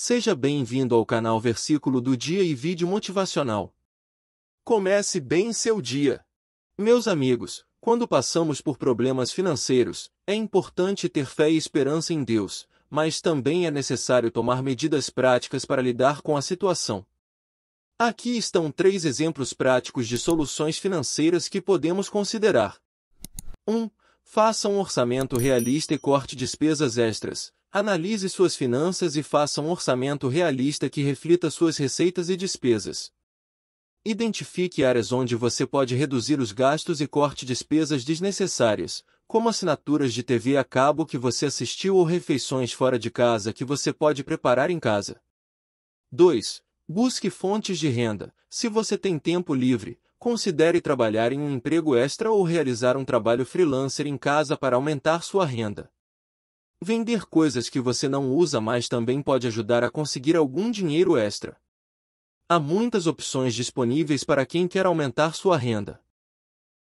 Seja bem-vindo ao canal Versículo do Dia e Vídeo Motivacional. Comece bem seu dia. Meus amigos, quando passamos por problemas financeiros, é importante ter fé e esperança em Deus, mas também é necessário tomar medidas práticas para lidar com a situação. Aqui estão três exemplos práticos de soluções financeiras que podemos considerar. 1. Um, faça um orçamento realista e corte despesas extras, Analise suas finanças e faça um orçamento realista que reflita suas receitas e despesas. Identifique áreas onde você pode reduzir os gastos e corte despesas desnecessárias, como assinaturas de TV a cabo que você assistiu ou refeições fora de casa que você pode preparar em casa. 2. Busque fontes de renda. Se você tem tempo livre, considere trabalhar em um emprego extra ou realizar um trabalho freelancer em casa para aumentar sua renda. Vender coisas que você não usa mais também pode ajudar a conseguir algum dinheiro extra. Há muitas opções disponíveis para quem quer aumentar sua renda.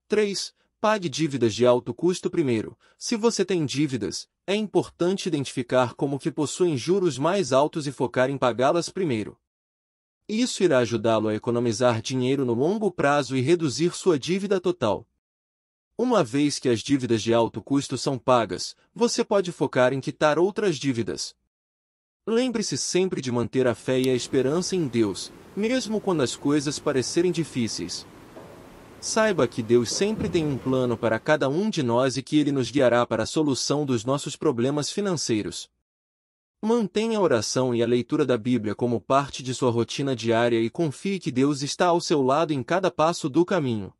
3. Pague dívidas de alto custo primeiro. Se você tem dívidas, é importante identificar como que possuem juros mais altos e focar em pagá-las primeiro. Isso irá ajudá-lo a economizar dinheiro no longo prazo e reduzir sua dívida total. Uma vez que as dívidas de alto custo são pagas, você pode focar em quitar outras dívidas. Lembre-se sempre de manter a fé e a esperança em Deus, mesmo quando as coisas parecerem difíceis. Saiba que Deus sempre tem um plano para cada um de nós e que Ele nos guiará para a solução dos nossos problemas financeiros. Mantenha a oração e a leitura da Bíblia como parte de sua rotina diária e confie que Deus está ao seu lado em cada passo do caminho.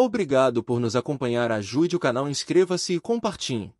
Obrigado por nos acompanhar. Ajude o canal, inscreva-se e compartilhe.